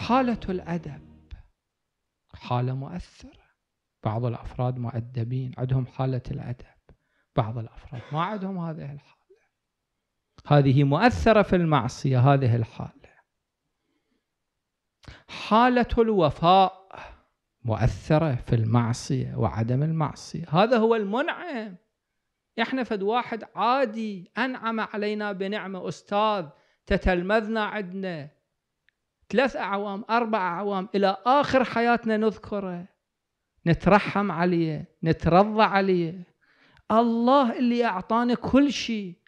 حالة الأدب حالة مؤثرة بعض الأفراد مؤدبين عندهم حالة الأدب بعض الأفراد ما عندهم هذه الحالة هذه مؤثرة في المعصية هذه الحالة حالة الوفاء مؤثرة في المعصية وعدم المعصية هذا هو المنعم احنا فد واحد عادي أنعم علينا بنعمة أستاذ تتلمذنا عندنا ثلاث أعوام أربع أعوام إلى آخر حياتنا نذكره نترحم عليه نترضى عليه الله اللي أعطانا كل شيء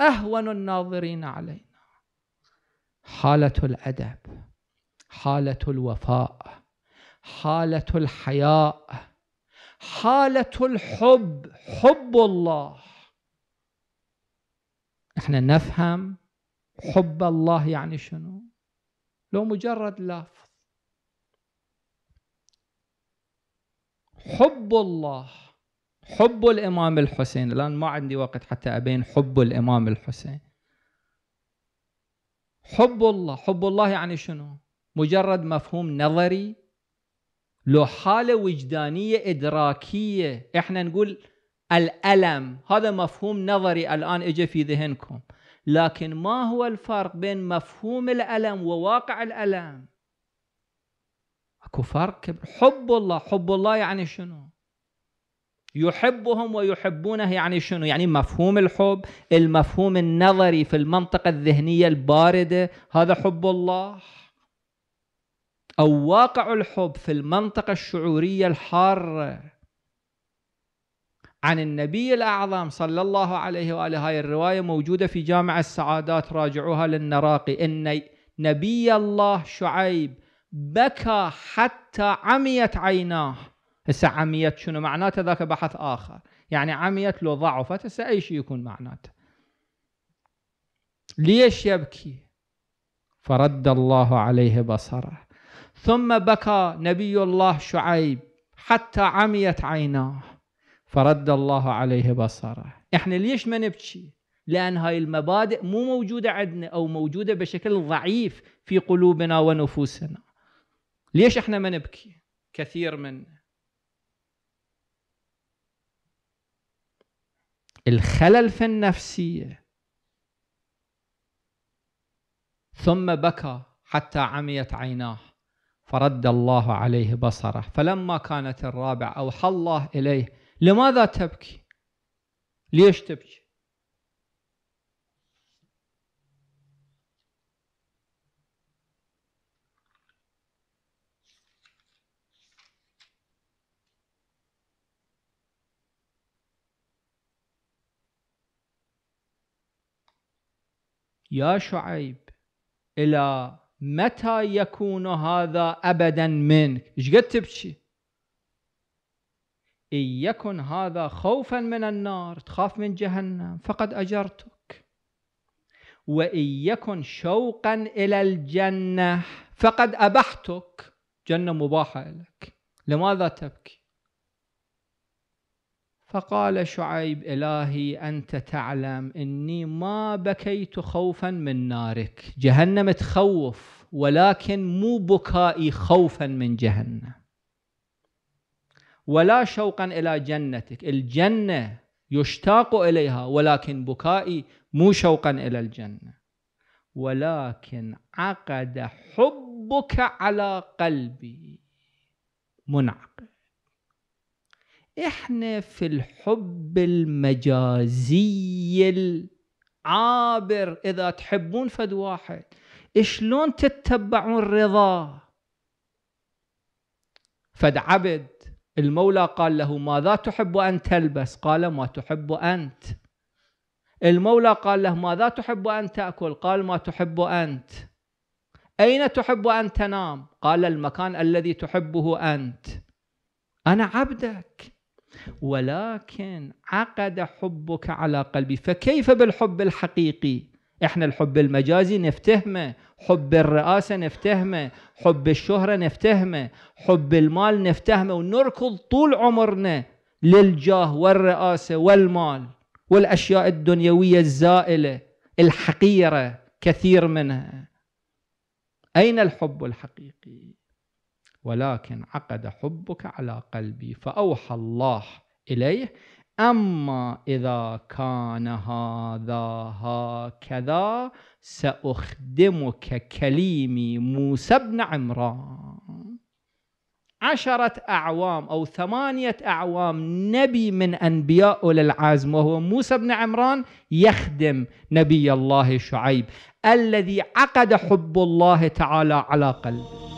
أهون الناظرين علينا حالة الأدب حالة الوفاء حالة الحياء حالة الحب حب الله احنا نفهم حب الله يعني شنو لو مجرد لفظ حب الله حب الإمام الحسين الآن ما عندي وقت حتى أبين حب الإمام الحسين حب الله حب الله يعني شنو مجرد مفهوم نظري لو حالة وجدانية إدراكية إحنا نقول الألم هذا مفهوم نظري الآن إجا في ذهنكم لكن ما هو الفرق بين مفهوم الألم وواقع الألم اكو فرق حب الله حب الله يعني شنو يحبهم ويحبونه يعني شنو يعني مفهوم الحب المفهوم النظري في المنطقة الذهنية الباردة هذا حب الله أو واقع الحب في المنطقة الشعورية الحارة عن النبي الأعظم صلى الله عليه وآله هاي الرواية موجودة في جامع السعادات راجعوها للنراقي إن نبي الله شعيب بكى حتى عميت عيناه هسه عميت شنو معناته ذاك بحث آخر يعني عميت لو ضعفت هسه أي شيء يكون معناته ليش يبكي فرد الله عليه بصره ثم بكى نبي الله شعيب حتى عميت عيناه فرد الله عليه بصره احنا ليش ما نبكي لان هاي المبادئ مو موجوده عندنا او موجوده بشكل ضعيف في قلوبنا ونفوسنا ليش احنا ما نبكي كثير من الخلل في النفسيه ثم بكى حتى عميت عيناه فرد الله عليه بصره فلما كانت الرابع اوحى الله اليه لماذا تبكي ليش تبكي يا شعيب إلى متى يكون هذا أبدا منك؟ ايش قد تبكي؟ إن يكن هذا خوفا من النار تخاف من جهنم فقد أجرتك وإن يكن شوقا إلى الجنة فقد أبحتك جنة مباحة لك لماذا تبكي فقال شعيب إلهي أنت تعلم إني ما بكيت خوفا من نارك جهنم تخوف ولكن مو بكائي خوفا من جهنم ولا شوقا إلى جنتك الجنة يشتاق إليها ولكن بكائي مو شوقا إلى الجنة ولكن عقد حبك على قلبي منعقد احنا في الحب المجازي العابر اذا تحبون فد واحد شلون تتبعون رضاه فد عبد المولى قال له ماذا تحب أن تلبس قال ما تحب أنت المولى قال له ماذا تحب أن تأكل قال ما تحب أنت أين تحب أن تنام قال المكان الذي تحبه أنت أنا عبدك ولكن عقد حبك على قلبي فكيف بالحب الحقيقي احنا الحب المجازي نفتهمه حب الرئاسة نفتهمه حب الشهرة نفتهمه حب المال نفتهمه ونركض طول عمرنا للجاه والرئاسة والمال والأشياء الدنيوية الزائلة الحقيرة كثير منها أين الحب الحقيقي ولكن عقد حبك على قلبي فأوحى الله إليه أما إذا كان هذا هكذا سأخدمك كليمي موسى بن عمران عشرة أعوام أو ثمانية أعوام نبي من أنبياء أولي العزم وهو موسى بن عمران يخدم نبي الله شعيب الذي عقد حب الله تعالى على قلبه